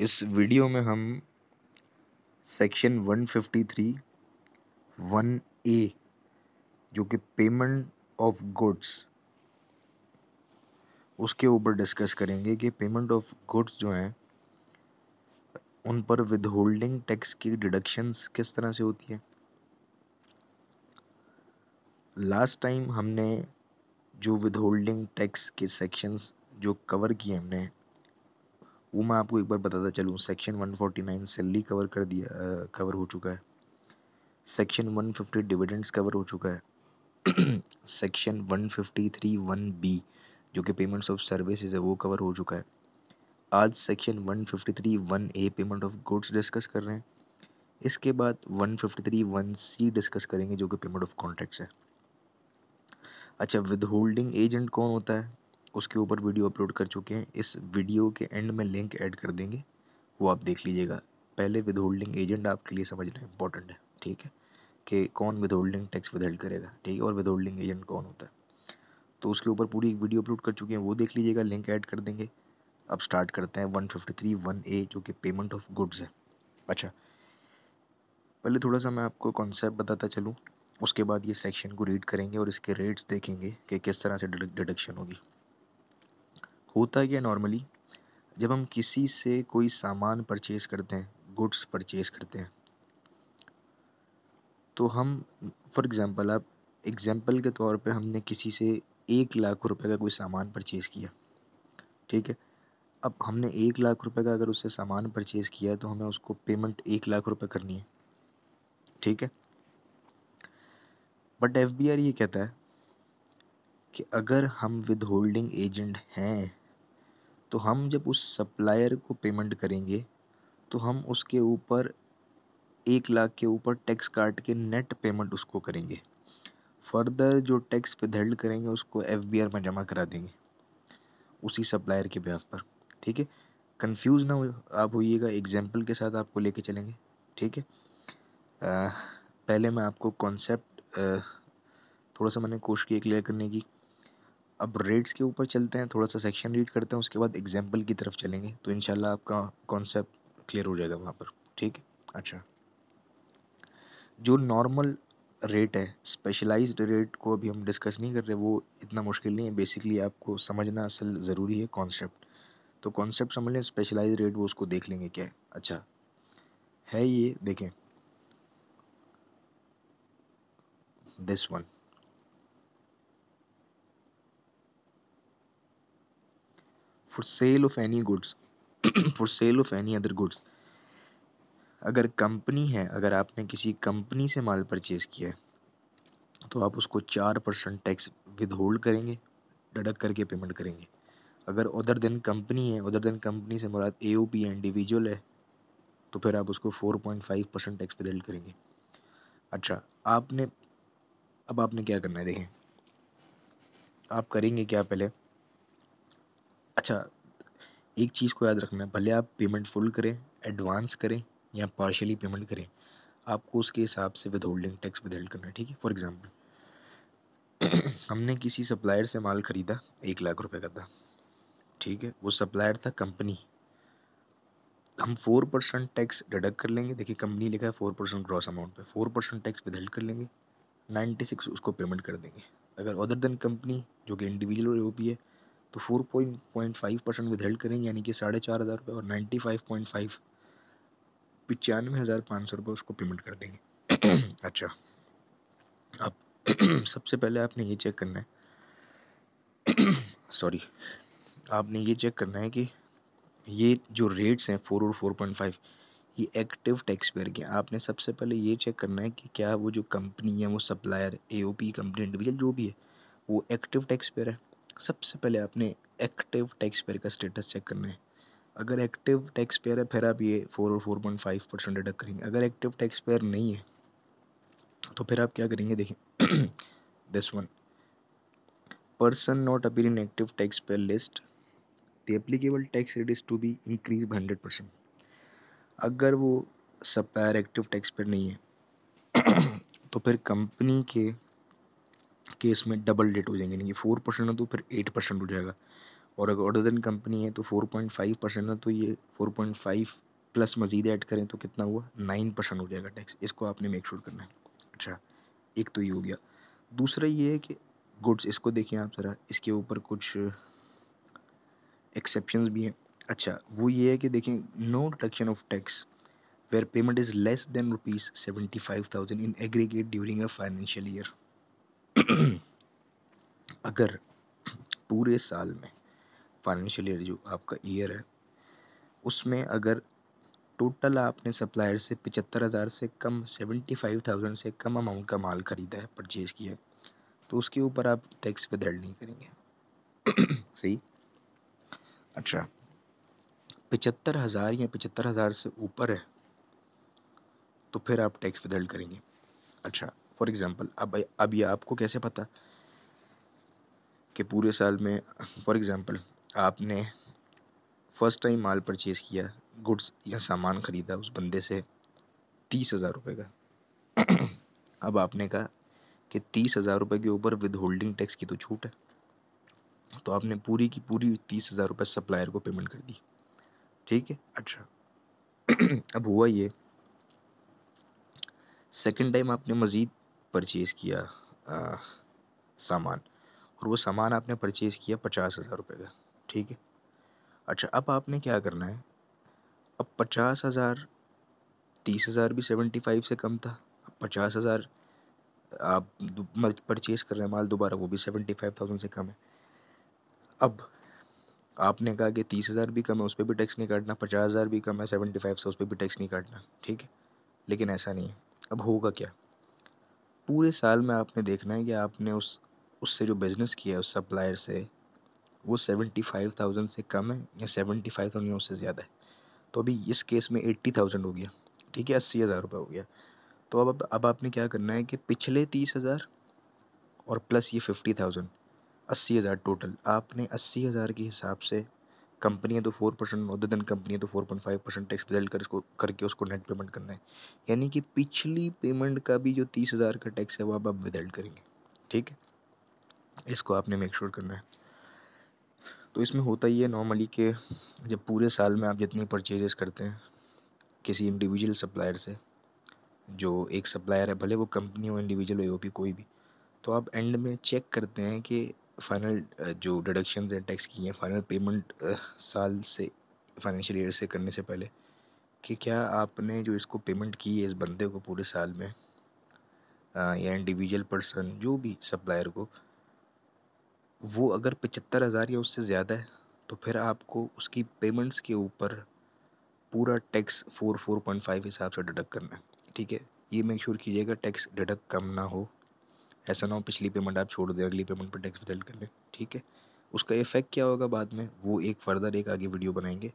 इस वीडियो में हम सेक्शन 153 वन ए जो कि पेमेंट ऑफ गुड्स उसके ऊपर डिस्कस करेंगे कि पेमेंट ऑफ गुड्स जो हैं उन पर विदहोल्डिंग टैक्स की डिडक्शंस किस तरह से होती है लास्ट टाइम हमने जो विदहोल्डिंग टैक्स के सेक्शंस जो कवर किए हमने वो मैं आपको एक बार बताता चलूँ सेक्शन 149 सैलरी कवर कर दिया आ, कवर हो चुका है सेक्शन 150 डिविडेंड्स कवर हो चुका है सेक्शन 153 वन बी जो कि पेमेंट्स ऑफ सर्विसेज है वो कवर हो चुका है आज section 153 one A payment of goods discuss कर रहे हैं इसके बाद 153 वन सी डिस्कस करेंगे जो कि पेमेंट ऑफ कॉन्ट्रैक्ट्स है अच्छा विद होल्डिंग एजेंट कौन होता है उसके ऊपर वीडियो अपलोड कर चुके हैं इस वीडियो के एंड में लिंक ऐड कर देंगे वो आप देख लीजिएगा पहले विद होल्डिंग एजेंट आपके लिए समझना इंपॉर्टेंट है ठीक है कि कौन विद होल्डिंग टैक्स विद करेगा ठीक है और विद होल्डिंग एजेंट कौन होता है तो उसके ऊपर पूरी एक वीडियो अपलोड कर चुके हैं वो देख लीजिएगा लिंक ऐड कर देंगे अब स्टार्ट करते हैं one fifty three one A जो कि पेमेंट ऑफ गुड्स है अच्छा पहले थोड़ा सा मैं आपको कॉन्सेप्ट बताता चलूँ उसके बाद ये सेक्शन को रीड करेंगे और इसके रेट्स देखेंगे कि किस तरह से डिडक्शन होगी होता क्या नॉर्मली जब हम किसी से कोई सामान परचेज करते हैं गुड्स परचेज करते हैं तो हम फॉर एग्ज़ाम्पल आप एग्ज़ाम्पल के तौर पे हमने किसी से एक लाख रुपए का कोई सामान परचेज़ किया ठीक है अब हमने एक लाख रुपए का अगर उससे सामान परचेज़ किया तो हमें उसको पेमेंट एक लाख रुपए करनी है ठीक है बट एफ ये कहता है कि अगर हम विद होल्डिंग एजेंट हैं तो हम जब उस सप्लायर को पेमेंट करेंगे तो हम उसके ऊपर एक लाख के ऊपर टैक्स काट के नेट पेमेंट उसको करेंगे फर्दर जो टैक्स पे विधेल्ड करेंगे उसको एफ में जमा करा देंगे उसी सप्लायर के ब्याज पर ठीक है कंफ्यूज ना हो आप होइएगा एग्जाम्पल के साथ आपको लेके चलेंगे ठीक है पहले मैं आपको कॉन्सेप्ट थोड़ा सा मैंने कोशिश की क्लियर करने की अब रेट्स के ऊपर चलते हैं थोड़ा सा सेक्शन रीड करते हैं उसके बाद एग्जाम्पल की तरफ चलेंगे तो इन आपका कॉन्सेप्ट क्लियर हो जाएगा वहाँ पर ठीक है अच्छा जो नॉर्मल रेट है स्पेशलाइज्ड रेट को अभी हम डिस्कस नहीं कर रहे वो इतना मुश्किल नहीं है बेसिकली आपको समझना असल ज़रूरी है कॉन्सेप्ट तो कॉन्सेप्ट समझ लें स्पेशलाइज रेट वो उसको देख लेंगे क्या है अच्छा है ये देखें this one for sale of any goods for sale of any other goods अगर कंपनी है अगर आपने किसी कंपनी से माल परचेज किया है तो आप उसको चार परसेंट टैक्स विदहोल्ड करेंगे डडक करके पेमेंट करेंगे अगर उधर दिन कंपनी है उधर दिन कंपनी से मुराद ए ओ पी इंडिविजुअल है तो फिर आप उसको four point five percent tax withhold करेंगे अच्छा आपने अब आपने क्या करना है देखें आप करेंगे क्या पहले अच्छा एक चीज़ को याद रखना भले आप पेमेंट फुल करें एडवांस करें या पार्शली पेमेंट करें आपको उसके हिसाब से withholding tax withheld करना है ठीक है फॉर एग्जांपल हमने किसी सप्लायर से माल ख़रीदा एक लाख रुपए का था ठीक है वो सप्लायर था कंपनी हम फोर परसेंट टैक्स डिडक्ट कर लेंगे देखिए कंपनी लिखा है फोर परसेंट ग्रॉस अमाउंट पे four percent tax withheld कर लेंगे नाइन्टी सिक्स उसको पेमेंट कर देंगे अगर अदर देन कंपनी जो कि इंडिविजुअल ओ पी है तो four point point five percent withheld करेंगे यानी कि साढ़े चार हज़ार रुपये और नाइन्टी फाइव पॉइंट फाइव पचानवे हज़ार पाँच सौ रुपये उसको पेमेंट कर देंगे अच्छा आप सबसे पहले आपने ये चेक करना है सॉरी आपने ये चेक करना है कि ये जो रेट्स हैं फोर और फोर पॉइंट फाइव ये एक्टिव टैक्स पेयर के आपने सबसे पहले ये चेक करना है कि क्या वो जो कंपनी है वो supplier A O P company individual जो भी है वो एक्टिव टैक्स पेयर है सबसे पहले आपने एक्टिव टैक्स पेयर का स्टेटस चेक करना है अगर एक्टिव टैक्स पेयर है फिर आप ये फोर और four point five percent deduct करेंगे अगर एक्टिव टैक्स पेयर नहीं है तो फिर आप क्या करेंगे देखिए this one person not appear in active taxpayer list the applicable tax rate is to be increased by hundred percent अगर वो सप्लायर एक्टिव टैक्स पेयर नहीं है तो फिर कंपनी के केस में डबल डेट हो जाएंगे यानी कि फोर परसेंट है तो फिर एट परसेंट हो जाएगा और अगर ऑर्डर देन कंपनी है तो फोर पॉइंट फाइव परसेंट है तो ये फोर पॉइंट फाइव प्लस मज़ीद ऐड करें तो कितना हुआ नाइन परसेंट हो जाएगा टैक्स इसको आपने मेक श्योर करना है अच्छा एक तो ये हो गया दूसरा ये है कि गुड्स इसको देखें आप ज़रा इसके ऊपर कुछ एक्सेप्शन भी हैं अच्छा वो ये है कि देखें no deduction of tax where payment is less than rupees seventy five thousand in aggregate during a financial year अगर पूरे साल में फाइनेंशियल ईयर जो आपका ईयर है उसमें अगर टोटल आपने सप्लायर से पचहत्तर हज़ार से कम सेवेंटी फाइव थाउजेंड से कम अमाउंट का माल ख़रीदा है परचेज़ किया तो उसके ऊपर आप टैक्स विदड्रॉल नहीं करेंगे सही अच्छा पचहत्तर हज़ार या पचहत्तर हज़ार से ऊपर है तो फिर आप टैक्स विदड्रॉल करेंगे अच्छा फॉर एग्ज़ाम्पल अब अब आपको कैसे पता कि पूरे साल में फॉर एग्ज़ाम्पल आपने फ़र्स्ट टाइम माल परचेज़ किया गुड्स या सामान ख़रीदा उस बंदे से तीस हज़ार रुपये का अब आपने कहा कि तीस हज़ार रुपये के ऊपर विद होल्डिंग टैक्स की तो छूट है तो आपने पूरी की पूरी तीस हज़ार रुपये सप्लायर को पेमेंट कर दी ठीक है अच्छा अब हुआ ये सेकेंड टाइम आपने मज़ीद परचेज़ किया सामान और वो सामान आपने परचेज़ किया पचास हज़ार रुपये का ठीक है अच्छा अब आपने क्या करना है अब पचास हज़ार तीस हज़ार भी सेवेंटी फाइव से कम था पचास हज़ार आप परचेज़ कर रहे हैं माल दोबारा वो भी सेवेंटी फाइव थाउजेंड से कम है अब आपने कहा कि तीस हज़ार भी कम है उस पर भी टैक्स नहीं काटना पचास हज़ार भी कम है सेवेंटी फाइव से उस पर भी टैक्स नहीं काटना ठीक है लेकिन ऐसा नहीं है अब होगा क्या पूरे साल में आपने देखना है कि आपने उस उससे जो बिज़नेस किया है उस सप्लायर से वो सेवेंटी फाइव थाउजेंड से कम है या सेवेंटी फाइव थाउजेंड उससे ज़्यादा है तो अभी इस केस में एट्टी थाउजेंड हो गया ठीक है अस्सी हज़ार रुपये हो गया तो अब अब आपने क्या करना है कि पिछले तीस हज़ार और प्लस ये फिफ्टी थाउजेंड अस्सी हज़ार टोटल आपने अस्सी हज़ार के हिसाब से कंपनी है तो four percent other than company है तो four point five percent tax result कर इसको करके उसको नेट पेमेंट करना है यानी कि पिछली पेमेंट का भी जो तीस हज़ार का टैक्स है वो आप अब विदल्ट करेंगे ठीक है इसको आपने मेक श्योर sure करना है तो इसमें होता ही है नॉर्मली कि जब पूरे साल में आप जितनी परचेजेस करते हैं किसी इंडिविजुअल सप्लायर से जो एक सप्लायर है भले वो कंपनी हो इंडिविजुअल हो पी कोई भी तो आप एंड में चेक करते हैं कि फाइनल uh, जो डिडक्शन है टैक्स की हैं फाइनल पेमेंट uh, साल से फाइनेंशियल ईयर से करने से पहले कि क्या आपने जो इसको पेमेंट की है इस बंदे को पूरे साल में uh, या इंडिविजुअल पर्सन जो भी सप्लायर को वो अगर पचहत्तर हज़ार या उससे ज़्यादा है तो फिर आपको उसकी पेमेंट्स के ऊपर पूरा tax four four point five हिसाब से डिडक्ट करना है ठीक है ये मेक श्योर कीजिएगा टैक्स डिडक्ट कम ना हो ऐसा ना हो पिछली पेमेंट आप छोड़ दें अगली पेमेंट पर टैक्स रिटर्न कर लें ठीक है उसका इफेक्ट क्या होगा बाद में वो एक फर्दर एक आगे वीडियो बनाएंगे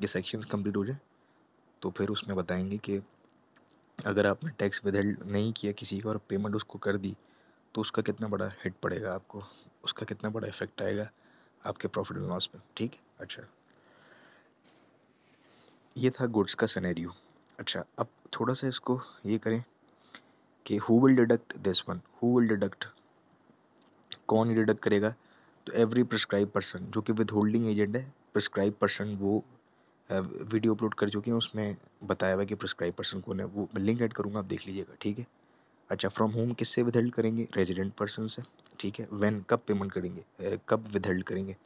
ये सेक्शंस कंप्लीट हो जाए तो फिर उसमें बताएंगे कि अगर आपने टैक्स विदहेल्ड नहीं किया किसी का और पेमेंट उसको कर दी तो उसका कितना बड़ा हिट पड़ेगा आपको उसका कितना बड़ा इफेक्ट आएगा आपके प्रॉफिट एंड लॉस में ठीक है अच्छा ये था गुड्स का सनेरियो अच्छा अब थोड़ा सा इसको ये करें कि who will deduct this one who will deduct कौन डिडक्ट करेगा तो एवरी प्रिस्क्राइब पर्सन जो कि विद होल्डिंग एजेंट है प्रिस्क्राइब पर्सन वो वीडियो अपलोड कर चुके हैं उसमें बताया हुआ कि प्रिस्क्राइब पर्सन कौन है वो मैं लिंक ऐड करूँगा आप देख लीजिएगा ठीक है अच्छा फ्रॉम होम किससे विदहेल्ड करेंगे रेजिडेंट पर्सन से ठीक है वेन कब पेमेंट करेंगे कब विदहेल्ड करेंगे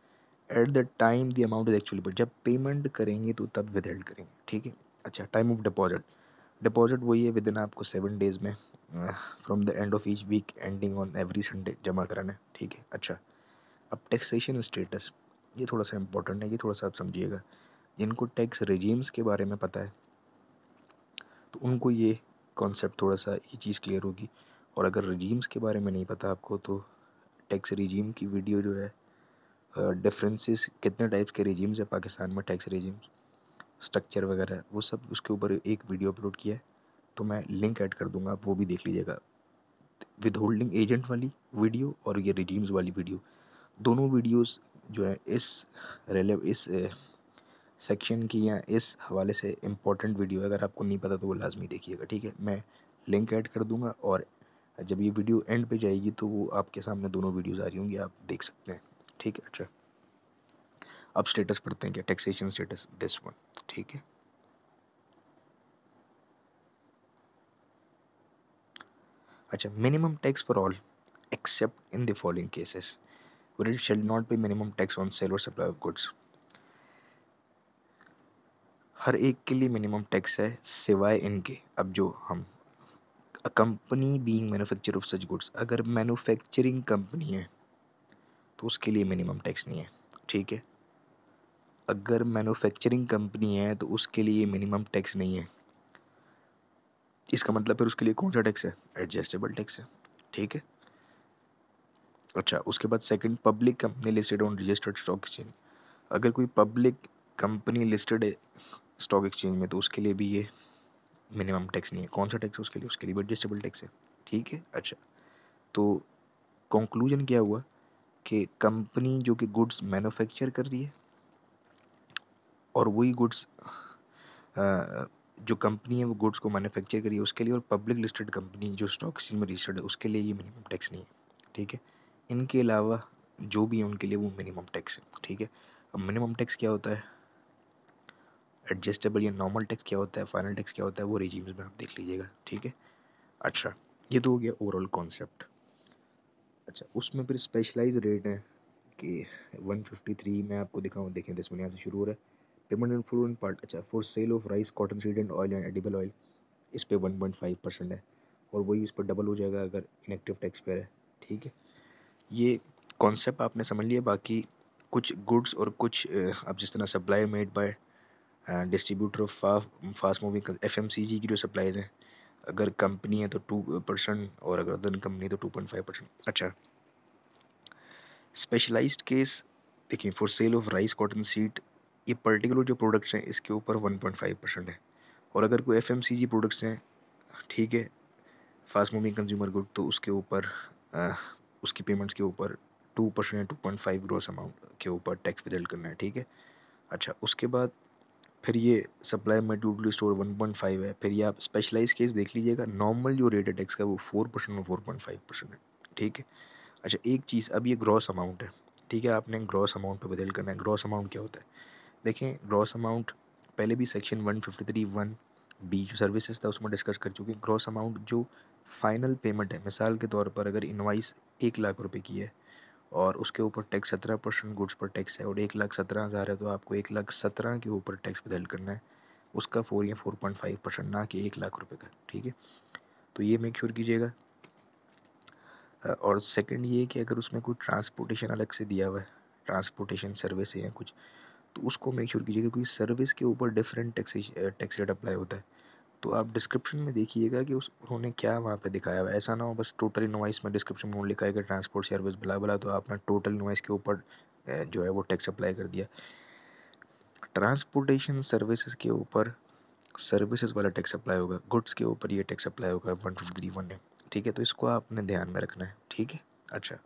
at the time the amount is actually but जब पेमेंट करेंगे तो तब विदहेल्ड करेंगे ठीक है अच्छा टाइम ऑफ डिपॉजिट डिपॉजिट वही है विद इन आपको सेवन डेज में from the end of each week ending on every Sunday जमा कराना है ठीक है अच्छा अब टैक्सेशन स्टेटस ये थोड़ा सा इंपॉर्टेंट है ये थोड़ा सा आप समझिएगा जिनको टैक्स रिजीम्स के बारे में पता है तो उनको ये कॉन्सेप्ट थोड़ा सा ये चीज़ क्लियर होगी और अगर रिजीम्स के बारे में नहीं पता आपको तो टैक्स रिजीम की वीडियो जो है डिफरेंसेस uh, कितने टाइप्स के रिजीम्स है पाकिस्तान में टैक्स रिजीम्स स्ट्रक्चर वगैरह वो सब उसके ऊपर एक वीडियो अपलोड किया है तो मैं लिंक ऐड कर दूंगा आप वो भी देख लीजिएगा विद होल्डिंग एजेंट वाली वीडियो और ये रिडीम्स वाली वीडियो दोनों वीडियोस जो है इस रेले इस सेक्शन की या इस हवाले से इम्पोर्टेंट वीडियो है अगर आपको नहीं पता तो वो लाजमी देखिएगा ठीक है मैं लिंक ऐड कर दूंगा और जब ये वीडियो एंड पे जाएगी तो वो आपके सामने दोनों वीडियोज़ आ रही होंगी आप देख सकते हैं ठीक है अच्छा अब स्टेटस पढ़ते हैं क्या टैक्सेशन स्टेटस दिस वन ठीक है अच्छा minimum tax for all except in the following cases where it shall not be minimum tax on sale or supply of हर एक के लिए मिनिमम टैक्स है सिवाय इनके अब जो हम company being manufacture of such goods अगर मैन्युफैक्चरिंग कंपनी है तो उसके लिए मिनिमम टैक्स नहीं है ठीक है अगर मैन्युफैक्चरिंग कंपनी है तो उसके लिए मिनिमम टैक्स नहीं है इसका मतलब फिर उसके लिए कौन सा टैक्स है एडजस्टेबल टैक्स है ठीक है अच्छा उसके बाद second public company listed on registered stock exchange अगर कोई पब्लिक कंपनी लिस्टेड है स्टॉक एक्सचेंज में तो उसके लिए भी ये मिनिमम टैक्स नहीं है कौन सा टैक्स है उसके लिए उसके लिए भी एडजस्टेबल टैक्स है ठीक है अच्छा तो कंक्लूजन क्या हुआ कि कंपनी जो कि गुड्स मैन्युफैक्चर कर रही है और वही गुड्स जो कंपनी है वो गुड्स को मैन्युफैक्चर करिए उसके लिए और पब्लिक लिस्टेड कंपनी जो स्टॉक एक्सचेंज में रजिस्टर्ड है उसके लिए ये मिनिमम टैक्स नहीं है ठीक है इनके अलावा जो भी है उनके लिए वो मिनिमम टैक्स है ठीक है अब मिनिमम टैक्स क्या होता है एडजस्टेबल या नॉर्मल टैक्स क्या होता है फाइनल टैक्स क्या होता है वो रिजीम्स में आप देख लीजिएगा ठीक है अच्छा ये तो हो गया ओवरऑल कॉन्सेप्ट अच्छा उसमें फिर स्पेशलाइज रेट है कि 153 में आपको दिखाऊँ देखें दस महीने से शुरू हो रहा है payment in food in part अच्छा for sale of rice cotton seed and oil and edible oil इस पर वन पॉइंट फाइव परसेंट है और वही इस पर डबल हो जाएगा अगर इनेक्टिव टैक्स पेयर है ठीक है ये कॉन्सेप्ट आपने समझ लिया बाकी कुछ गुड्स और कुछ अब जिस तरह supply made by distributor of fast moving F M C G की जो सप्लाईज हैं अगर कंपनी है तो टू परसेंट और अगर अदर कंपनी तो टू पॉइंट फाइव परसेंट अच्छा स्पेशलाइज्ड केस देखिए for sale of rice cotton seed ये पर्टिकुलर जो प्रोडक्ट्स हैं इसके ऊपर वन पॉइंट फाइव परसेंट है और अगर कोई F M C G products हैं ठीक है फास्ट मूविंग कंज्यूमर गुड तो उसके ऊपर उसकी पेमेंट्स के ऊपर टू परसेंट या two point five gross amount के ऊपर टैक्स विदल्ट करना है ठीक है अच्छा उसके बाद फिर ये सप्लाई में to store one point five है फिर ये आप स्पेशलाइज केस देख लीजिएगा नॉर्मल जो रेट है टैक्स का वो फोर परसेंट और फोर पॉइंट फाइव परसेंट है ठीक है अच्छा एक चीज़ अब ये ग्रॉस अमाउंट है ठीक है आपने ग्रॉस अमाउंट पर बदल करना है ग्रॉस अमाउंट क्या होता है देखें ग्रॉस अमाउंट पहले भी section one fifty three one B जो सर्विसेज था उसमें डिस्कस कर चुके हैं ग्रॉस अमाउंट जो फाइनल पेमेंट है मिसाल के तौर पर अगर इन्वाइस एक लाख रुपए की है और उसके ऊपर टैक्स सत्रह परसेंट गुड्स पर टैक्स है और एक लाख सत्रह हज़ार है तो आपको एक लाख सत्रह के ऊपर टैक्स बदल करना है उसका फोर या फोर पॉइंट फाइव परसेंट ना कि एक लाख रुपए का ठीक है तो ये मेक श्योर कीजिएगा और सेकंड ये कि अगर उसमें कोई ट्रांसपोर्टेशन अलग से दिया हुआ है ट्रांसपोर्टेशन सर्विस या कुछ तो उसको मेक श्योर कीजिएगा क्योंकि सर्विस के ऊपर different taxes tax rate apply होता है तो आप डिस्क्रिप्शन में देखिएगा कि उस उन्होंने क्या वहाँ पे दिखाया हुआ ऐसा ना हो बस टोटल इनवाइस में डिस्क्रिप्शन में लिखा है कि ट्रांसपोर्ट सर्विस बुला बुला तो आपने टोटल इनवाइस के ऊपर जो है वो टैक्स अप्लाई कर दिया ट्रांसपोर्टेशन सर्विसेज के ऊपर सर्विसेज वाला टैक्स अप्लाई होगा गुड्स के ऊपर ये टैक्स अप्लाई होगा वन फिफ्टी वन है ठीक है तो इसको आपने ध्यान में रखना है ठीक है अच्छा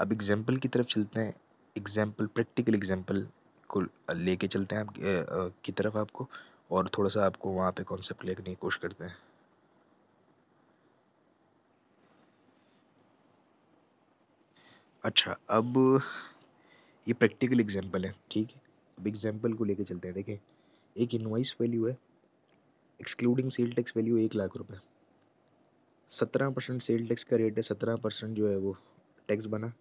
अब एग्जाम्पल की तरफ चलते हैं एग्जाम्पल प्रैक्टिकल एग्जाम्पल को लेके चलते हैं आप की तरफ आपको और थोड़ा सा आपको वहाँ पे कॉन्सेप्ट लेने की कोशिश करते हैं अच्छा अब ये प्रैक्टिकल एग्जांपल है ठीक है अब एग्जांपल को लेके चलते हैं देखें एक इन्वाइस वैल्यू है एक्सक्लूडिंग सेल टैक्स वैल्यू एक लाख रुपए सत्रह परसेंट सेल टैक्स का रेट है सत्रह परसेंट जो है वो टैक्स बना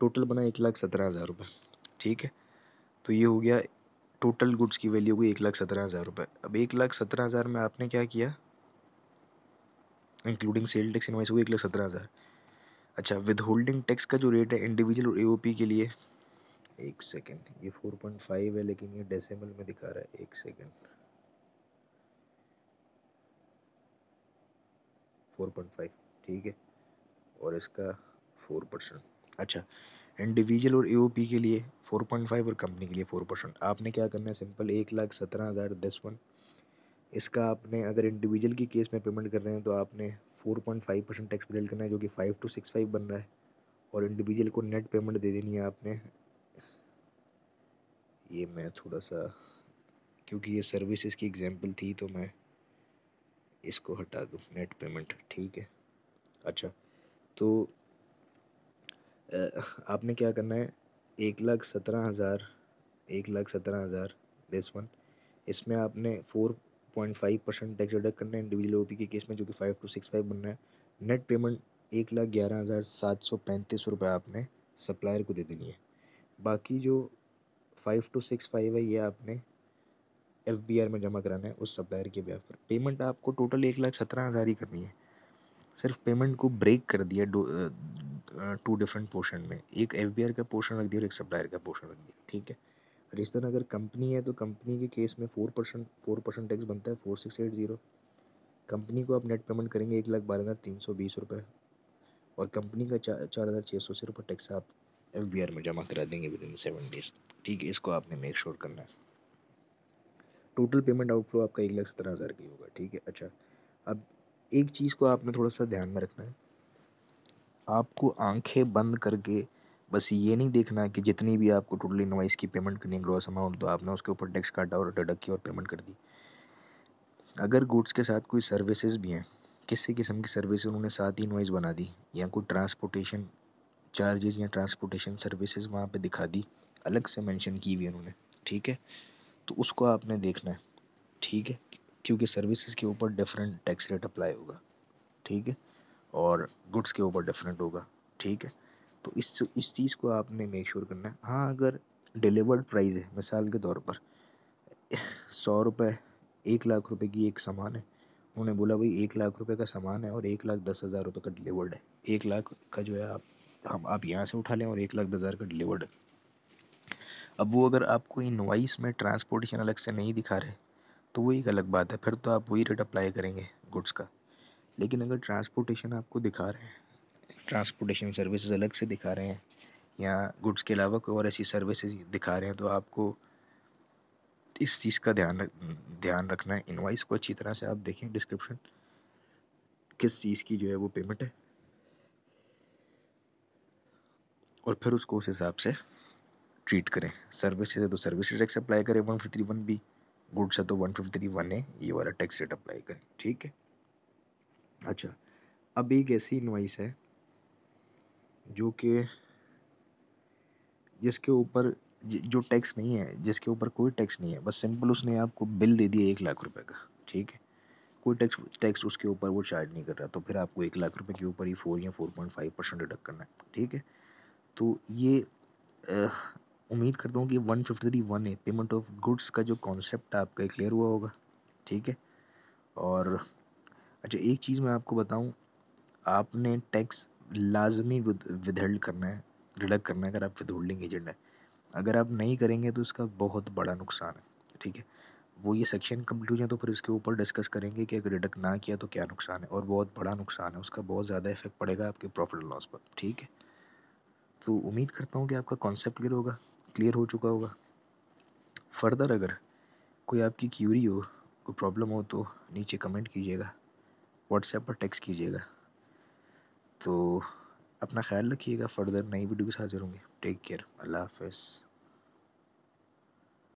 टोटल बना एक लाख सत्रह हज़ार रुपये ठीक है तो ये हो गया टोटल गुड्स की वैल्यू हुई एक लाख सत्रह हज़ार रुपये अब एक लाख सत्रह हज़ार में आपने क्या किया इंक्लूडिंग सेल टैक्स इनवाइस हुई एक लाख सत्रह हज़ार अच्छा विद होल्डिंग टैक्स का जो रेट है इंडिविजुअल और एओपी के लिए एक सेकेंड ये फोर पॉइंट फाइव है लेकिन ये डेसिमल में दिखा रहा है एक सेकेंड फोर पॉइंट फाइव ठीक है और इसका फोर परसेंट अच्छा इंडिविजुअल और एओपी के लिए 4.5 और कंपनी के लिए 4 परसेंट आपने क्या करना है सिंपल एक लाख सत्रह हज़ार दस वन इसका आपने अगर इंडिविजुअल की केस में पेमेंट कर रहे हैं तो आपने 4.5 परसेंट टैक्स पेड करना है जो कि फाइव टू सिक्स फाइव बन रहा है और इंडिविजुअल को नेट पेमेंट दे देनी है आपने ये मैं थोड़ा सा क्योंकि ये सर्विसेज की एग्जाम्पल थी तो मैं इसको हटा दूँ नेट पेमेंट ठीक है अच्छा तो आपने क्या करना है एक लाख सत्रह हज़ार एक लाख सत्रह हज़ार दिस वन इसमें आपने four point five percent tax deduct करना है इंडिविजुअल ओ के केस में जो कि फाइव टू सिक्स फाइव बनना है नेट पेमेंट एक लाख ग्यारह हज़ार सात सौ पैंतीस रुपये आपने सप्लायर को दे देनी है बाकी जो फाइव टू सिक्स फाइव है ये आपने एफ बी आर में जमा कराना है उस सप्लायर के ब्याज पर पेमेंट आपको टोटल एक लाख सत्रह हज़ार ही करनी है सिर्फ पेमेंट को ब्रेक कर दिया टू डिफरेंट पोर्शन में एक एफ का पोर्शन रख दिया और एक सप्लायर का पोर्शन रख दिया ठीक है और इस तरह अगर कंपनी है तो कंपनी के केस में four percent four percent tax बनता है four six eight zero company को आप नेट पेमेंट करेंगे एक लाख बारह हज़ार तीन सौ बीस रुपये और कंपनी का चार चार हज़ार छः सौ से रुपये टैक्स आप एफ में जमा करा देंगे विद इन सेवन डेज ठीक है इसको आपने मेक श्योर करना है टोटल पेमेंट आउटफ्लो आपका एक लाख सत्रह हज़ार की होगा ठीक है अच्छा अब एक चीज़ को आपने थोड़ा सा ध्यान में रखना है आपको आंखें बंद करके बस ये नहीं देखना कि जितनी भी आपको टोटल इनवाइस की पेमेंट करनी है ग्रॉस अमाउंट तो आपने उसके ऊपर टैक्स काटा और डिडक्ट किया और पेमेंट कर दी अगर गुड्स के साथ कोई सर्विसेज भी हैं किसी किस्म की सर्विस उन्होंने साथ ही इनवाइस बना दी या कोई ट्रांसपोर्टेशन चार्जेज या ट्रांसपोर्टेशन सर्विसेज वहाँ पर दिखा दी अलग से मैंशन की हुई उन्होंने ठीक है तो उसको आपने देखना है ठीक है क्योंकि सर्विसेज के ऊपर डिफरेंट टैक्स रेट अप्लाई होगा ठीक है और गुड्स के ऊपर डिफरेंट होगा ठीक है तो इस इस चीज़ को आपने मेक श्योर करना है हाँ अगर डिलीवर्ड प्राइस है मिसाल के तौर पर सौ रुपये एक लाख रुपए की एक सामान है उन्होंने बोला भाई एक लाख रुपए का सामान है और एक लाख दस हज़ार रुपये का डिलीवर्ड है एक लाख का जो है आप हम आप यहाँ से उठा लें और एक लाख दस हज़ार का डिलीवर्ड है अब वो अगर आपको इनवाइस में ट्रांसपोर्टेशन अलग से नहीं दिखा रहे तो वो एक अलग बात है फिर तो आप वही रेट अप्लाई करेंगे गुड्स का लेकिन अगर ट्रांसपोर्टेशन आपको दिखा रहे हैं ट्रांसपोर्टेशन सर्विसेज अलग से दिखा रहे हैं या गुड्स के अलावा कोई और ऐसी सर्विसेज दिखा रहे हैं तो आपको इस चीज़ का ध्यान रख ध्यान रखना है इनवाइस को अच्छी तरह से आप देखें डिस्क्रिप्शन किस चीज़ की जो है वो पेमेंट है और फिर उसको उस हिसाब से ट्रीट करें सर्विसेज है तो सर्विस टैक्स अप्लाई करें one fifty one B goods है तो वन फिफ्टी वन है ये वाला टैक्स रेट अप्लाई करें ठीक है अच्छा अब एक ऐसी इन्वाइस है जो कि जिसके ऊपर जो टैक्स नहीं है जिसके ऊपर कोई टैक्स नहीं है बस सिंपल उसने आपको बिल दे दिया एक लाख रुपए का ठीक है कोई टैक्स टैक्स उसके ऊपर वो चार्ज नहीं कर रहा तो फिर आपको एक लाख रुपए के ऊपर ही फोर या four point five percent deduct करना है ठीक है तो ये उम्मीद करता हूँ कि one fifty three one A payment of goods का जो कॉन्सेप्ट आपका क्लियर हुआ होगा ठीक है और अच्छा एक चीज़ मैं आपको बताऊं आपने टैक्स लाजमी विदहल्ड करना है रिडक करना है अगर आप विदहोल्डिंग एजेंट है अगर आप नहीं करेंगे तो उसका बहुत बड़ा नुकसान है ठीक है वो ये सेक्शन जाए तो फिर इसके ऊपर डिस्कस करेंगे कि अगर रिडक्ट ना किया तो क्या नुकसान है और बहुत बड़ा नुकसान है उसका बहुत ज़्यादा इफेक्ट पड़ेगा आपके प्रॉफिट एंड लॉस पर ठीक है तो उम्मीद करता हूँ कि आपका कॉन्सेप्ट क्लियर होगा क्लियर हो चुका होगा फर्दर अगर कोई आपकी क्यूरी हो कोई प्रॉब्लम हो तो नीचे कमेंट कीजिएगा व्हाट्सएप पर टेक्स्ट कीजिएगा तो अपना ख्याल रखिएगा फर्दर नई वीडियो के साथ हाजिर टेक केयर अल्लाह हाफिज़